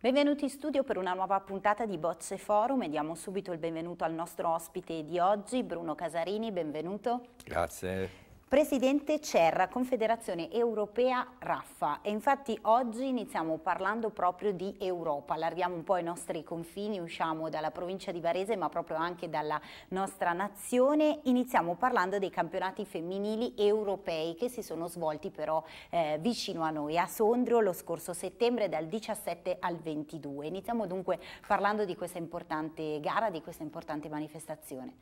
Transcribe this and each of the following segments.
Benvenuti in studio per una nuova puntata di Bozze Forum e diamo subito il benvenuto al nostro ospite di oggi, Bruno Casarini, benvenuto. Grazie. Presidente Cerra, Confederazione Europea Raffa e infatti oggi iniziamo parlando proprio di Europa, allarghiamo un po' i nostri confini, usciamo dalla provincia di Varese ma proprio anche dalla nostra nazione, iniziamo parlando dei campionati femminili europei che si sono svolti però eh, vicino a noi, a Sondrio lo scorso settembre dal 17 al 22. Iniziamo dunque parlando di questa importante gara, di questa importante manifestazione.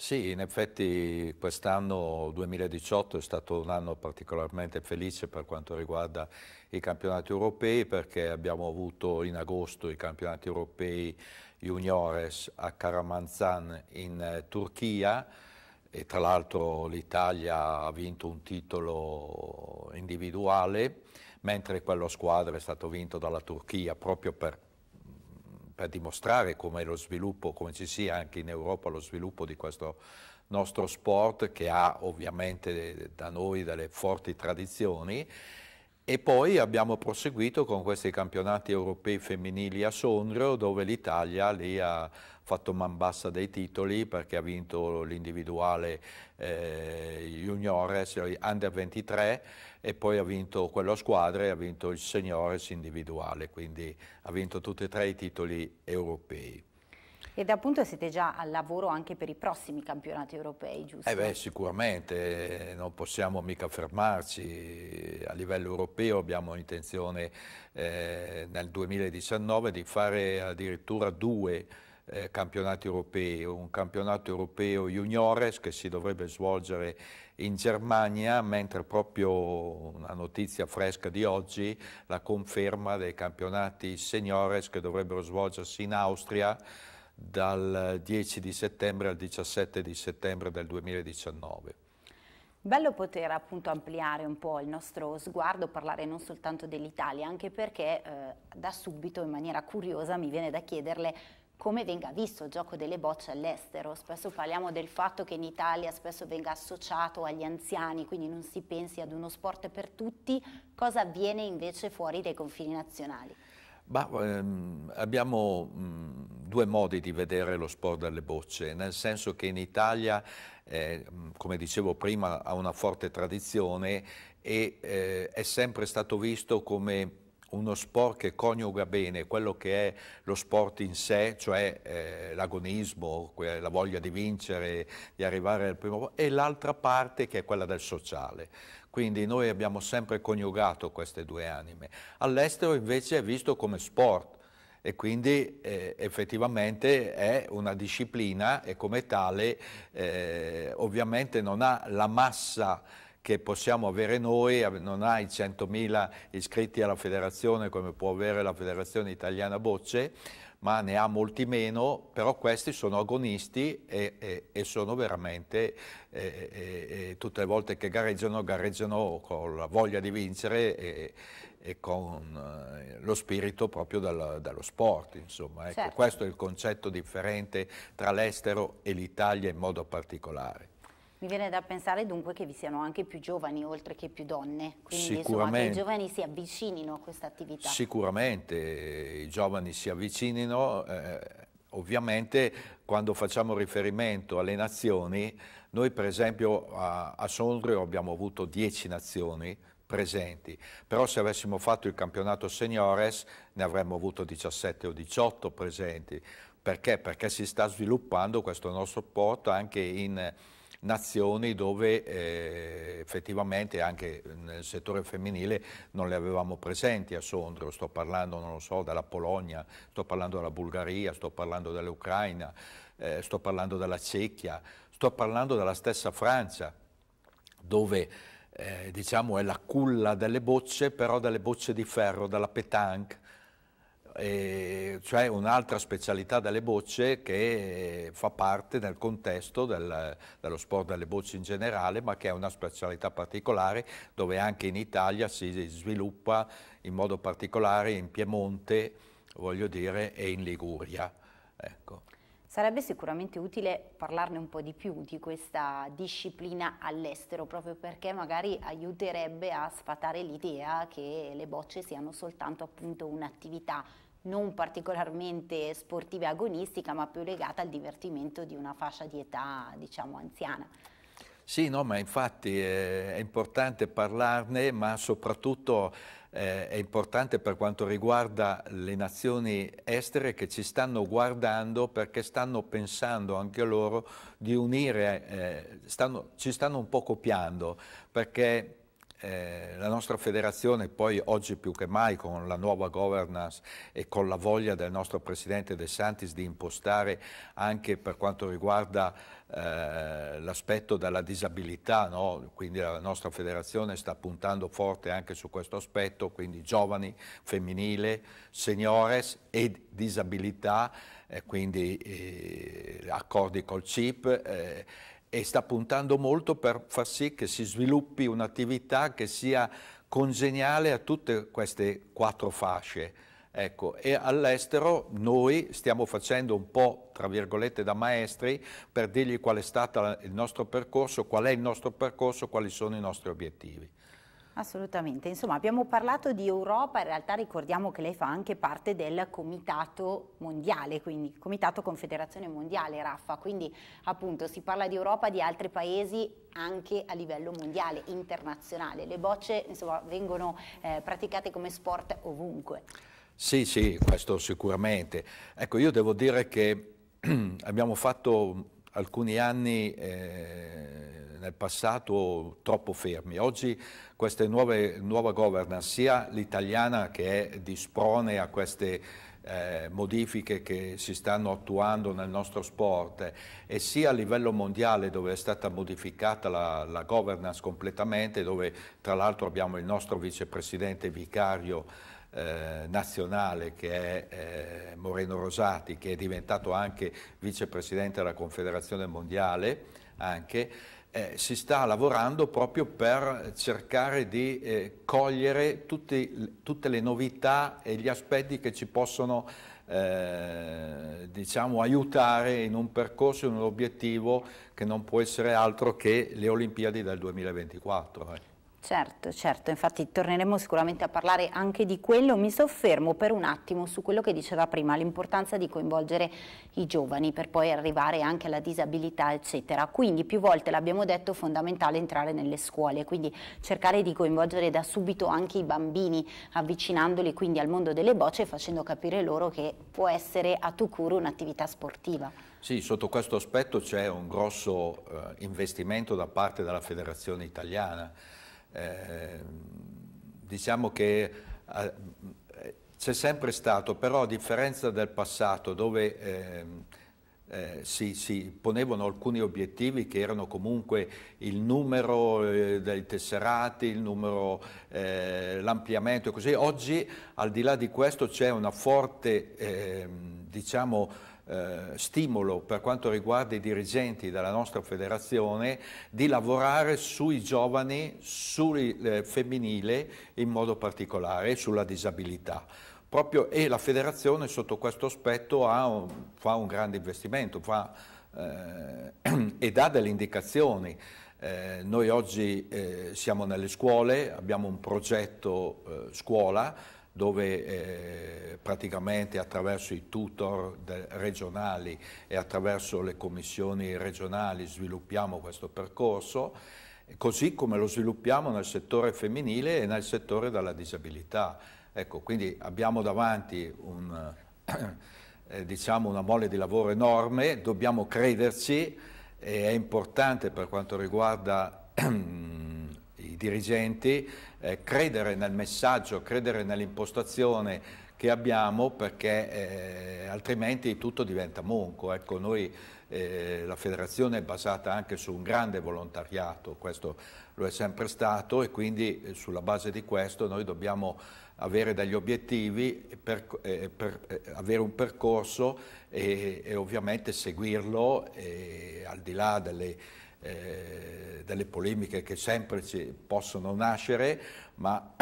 Sì, in effetti quest'anno 2018 è stato un anno particolarmente felice per quanto riguarda i campionati europei perché abbiamo avuto in agosto i campionati europei juniores a Karamanzan in eh, Turchia e tra l'altro l'Italia ha vinto un titolo individuale mentre quello a squadra è stato vinto dalla Turchia proprio per per dimostrare come lo sviluppo, come ci sia anche in Europa lo sviluppo di questo nostro sport che ha ovviamente da noi delle forti tradizioni e poi abbiamo proseguito con questi campionati europei femminili a Sondrio, dove l'Italia lì ha fatto man bassa dei titoli perché ha vinto l'individuale eh, juniores eh, under 23 e poi ha vinto quello a squadre e ha vinto il seniores individuale, quindi ha vinto tutti e tre i titoli europei. Ed appunto siete già al lavoro anche per i prossimi campionati europei, giusto? Eh beh, sicuramente, eh, non possiamo mica fermarci. A livello europeo abbiamo intenzione eh, nel 2019 di fare addirittura due eh, campionati europei, un campionato europeo juniores che si dovrebbe svolgere in Germania, mentre proprio una notizia fresca di oggi, la conferma dei campionati seniores che dovrebbero svolgersi in Austria dal 10 di settembre al 17 di settembre del 2019. Bello poter appunto ampliare un po' il nostro sguardo, parlare non soltanto dell'Italia, anche perché eh, da subito in maniera curiosa mi viene da chiederle come venga visto il gioco delle bocce all'estero. Spesso parliamo del fatto che in Italia spesso venga associato agli anziani, quindi non si pensi ad uno sport per tutti. Cosa avviene invece fuori dai confini nazionali? Bah, ehm, abbiamo mh, mm, due modi di vedere lo sport dalle bocce, nel senso che in Italia, eh, mm, come dicevo prima, ha una forte tradizione e eh, è sempre stato visto come uno sport che coniuga bene quello che è lo sport in sé, cioè eh, l'agonismo, la voglia di vincere, di arrivare al primo, posto, e l'altra parte che è quella del sociale. Quindi noi abbiamo sempre coniugato queste due anime. All'estero invece è visto come sport e quindi eh, effettivamente è una disciplina e come tale eh, ovviamente non ha la massa che possiamo avere noi, non ha i 100.000 iscritti alla federazione come può avere la federazione italiana bocce, ma ne ha molti meno, però questi sono agonisti e, e, e sono veramente, e, tutte le volte che gareggiano, gareggiano con la voglia di vincere e, con eh, lo spirito proprio dal, dallo sport. Insomma. Ecco, certo. Questo è il concetto differente tra l'estero e l'Italia in modo particolare. Mi viene da pensare dunque che vi siano anche più giovani oltre che più donne, quindi insomma, che i giovani si avvicinino a questa attività. Sicuramente eh, i giovani si avvicinino, eh, ovviamente quando facciamo riferimento alle nazioni, noi per esempio a, a Sondrio abbiamo avuto 10 nazioni presenti, però se avessimo fatto il campionato seniores ne avremmo avuto 17 o 18 presenti, perché? Perché si sta sviluppando questo nostro porto anche in nazioni dove eh, effettivamente anche nel settore femminile non le avevamo presenti a Sondrio, sto parlando non lo so dalla Polonia, sto parlando della Bulgaria, sto parlando dell'Ucraina, eh, sto parlando della Cecchia, sto parlando della stessa Francia dove eh, diciamo è la culla delle bocce, però delle bocce di ferro, dalla pétanque, eh, cioè un'altra specialità delle bocce che eh, fa parte nel contesto del, dello sport delle bocce in generale, ma che è una specialità particolare dove anche in Italia si sviluppa in modo particolare in Piemonte, voglio dire, e in Liguria. Ecco. Sarebbe sicuramente utile parlarne un po' di più di questa disciplina all'estero, proprio perché magari aiuterebbe a sfatare l'idea che le bocce siano soltanto appunto un'attività non particolarmente sportiva e agonistica, ma più legata al divertimento di una fascia di età, diciamo, anziana. Sì, no, ma infatti eh, è importante parlarne, ma soprattutto eh, è importante per quanto riguarda le nazioni estere che ci stanno guardando perché stanno pensando anche loro di unire, eh, stanno, ci stanno un po' copiando, perché eh, la nostra federazione poi oggi più che mai con la nuova governance e con la voglia del nostro Presidente De Santis di impostare anche per quanto riguarda eh, l'aspetto della disabilità, no? quindi la nostra federazione sta puntando forte anche su questo aspetto, quindi giovani, femminile, seniores e disabilità, eh, quindi accordi col CIP eh, e sta puntando molto per far sì che si sviluppi un'attività che sia congeniale a tutte queste quattro fasce. Ecco, e all'estero noi stiamo facendo un po', tra virgolette, da maestri per dirgli qual è stato il nostro percorso, qual è il nostro percorso, quali sono i nostri obiettivi. Assolutamente, insomma abbiamo parlato di Europa, in realtà ricordiamo che lei fa anche parte del Comitato Mondiale, quindi Comitato Confederazione Mondiale, Raffa, quindi appunto si parla di Europa, di altri paesi anche a livello mondiale, internazionale, le bocce insomma vengono eh, praticate come sport ovunque. Sì, sì, questo sicuramente. Ecco, io devo dire che abbiamo fatto alcuni anni eh, nel passato troppo fermi. Oggi questa nuova governance, sia l'italiana che è di sprone a queste eh, modifiche che si stanno attuando nel nostro sport e sia a livello mondiale dove è stata modificata la, la governance completamente, dove tra l'altro abbiamo il nostro vicepresidente vicario eh, nazionale che è eh, Moreno Rosati, che è diventato anche vicepresidente della Confederazione Mondiale, anche, eh, si sta lavorando proprio per cercare di eh, cogliere tutti, tutte le novità e gli aspetti che ci possono eh, diciamo, aiutare in un percorso, in un obiettivo che non può essere altro che le Olimpiadi del 2024. Certo, certo, infatti torneremo sicuramente a parlare anche di quello. Mi soffermo per un attimo su quello che diceva prima, l'importanza di coinvolgere i giovani per poi arrivare anche alla disabilità, eccetera. Quindi più volte l'abbiamo detto, fondamentale entrare nelle scuole, quindi cercare di coinvolgere da subito anche i bambini, avvicinandoli quindi al mondo delle bocce e facendo capire loro che può essere a tu curo un'attività sportiva. Sì, sotto questo aspetto c'è un grosso eh, investimento da parte della Federazione Italiana Ehm, diciamo che eh, c'è sempre stato, però a differenza del passato dove eh, eh, si, si, ponevano alcuni obiettivi che erano comunque il numero eh, dei tesserati, eh, l'ampliamento eh, e così. Oggi al di là di questo c'è una forte ehm, diciamo, eh, stimolo per quanto riguarda i dirigenti della nostra federazione di lavorare sui giovani, sul eh, femminile in modo particolare e sulla disabilità. Proprio, e la federazione sotto questo aspetto un, fa un grande investimento fa, eh, e dà delle indicazioni. Eh, noi oggi eh, siamo nelle scuole, abbiamo un progetto eh, scuola dove eh, praticamente attraverso i tutor regionali e attraverso le commissioni regionali sviluppiamo questo percorso, così come lo sviluppiamo nel settore femminile e nel settore della disabilità. Ecco, quindi abbiamo davanti un, eh, diciamo una mole di lavoro enorme, dobbiamo crederci, è importante per quanto riguarda dirigenti, eh, credere nel messaggio, credere nell'impostazione che abbiamo perché eh, altrimenti tutto diventa monco. Ecco, noi, eh, la federazione è basata anche su un grande volontariato, questo lo è sempre stato e quindi eh, sulla base di questo noi dobbiamo avere degli obiettivi, per, eh, per eh, avere un percorso e, e ovviamente seguirlo eh, al di là delle eh, delle polemiche che sempre possono nascere, ma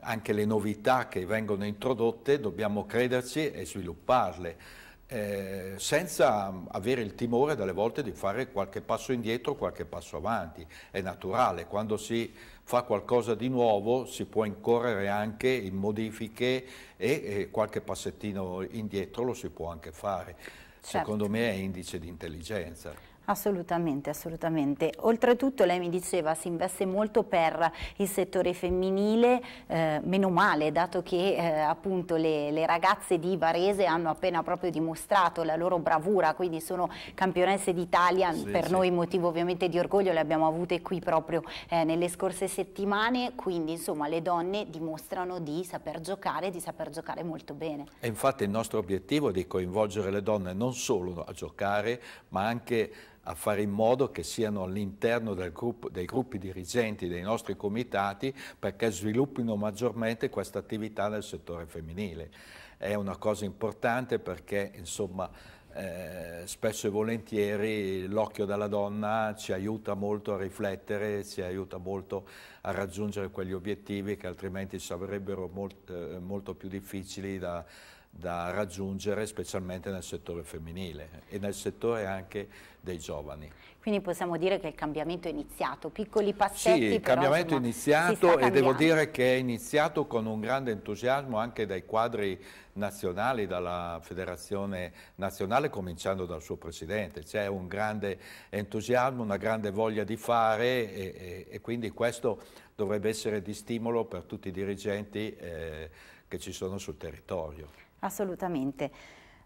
anche le novità che vengono introdotte dobbiamo crederci e svilupparle. Eh, senza avere il timore dalle volte di fare qualche passo indietro, qualche passo avanti. È naturale, quando si fa qualcosa di nuovo si può incorrere anche in modifiche e, e qualche passettino indietro lo si può anche fare. Certo. Secondo me è indice di intelligenza. Assolutamente, assolutamente. Oltretutto lei mi diceva si investe molto per il settore femminile, eh, meno male dato che eh, appunto le, le, ragazze di Varese hanno appena proprio dimostrato la loro bravura, quindi sono campionesse d'Italia, sì, per sì. noi motivo ovviamente di orgoglio, le abbiamo avute qui proprio eh, nelle scorse settimane, quindi insomma le donne dimostrano di saper giocare, di saper giocare molto bene. E infatti il nostro obiettivo è di coinvolgere le donne non solo a giocare ma anche a fare in modo che siano all'interno dei gruppi dirigenti dei nostri comitati perché sviluppino maggiormente questa attività nel settore femminile. È una cosa importante perché insomma, eh, spesso e volentieri l'occhio della donna ci aiuta molto a riflettere, ci aiuta molto a raggiungere quegli obiettivi che altrimenti sarebbero molt, eh, molto più difficili da raggiungere da raggiungere specialmente nel settore femminile e nel settore anche dei giovani. Quindi possiamo dire che il cambiamento è iniziato, piccoli passetti. Sì, il cambiamento è iniziato e devo dire che è iniziato con un grande entusiasmo anche dai quadri nazionali, dalla Federazione Nazionale, cominciando dal suo Presidente. C'è un grande entusiasmo, una grande voglia di fare e, e, e, quindi questo dovrebbe essere di stimolo per tutti i dirigenti eh, che ci sono sul territorio. Assolutamente.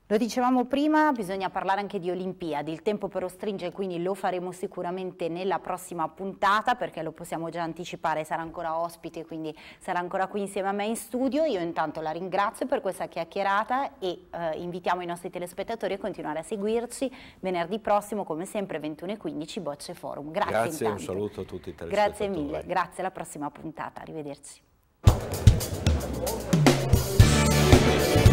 Lo dicevamo prima, bisogna parlare anche di Olimpiadi, il tempo però stringe, quindi lo faremo sicuramente nella prossima puntata perché lo possiamo già anticipare, sarà ancora ospite, quindi sarà ancora qui insieme a me in studio. Io intanto la ringrazio per questa chiacchierata e eh, invitiamo i nostri telespettatori a continuare a seguirci venerdì prossimo, come sempre 21.15 Bocce Forum. Grazie. Grazie, intanto. un saluto a tutti i telespettatori. Grazie mille, grazie alla prossima puntata, arrivederci.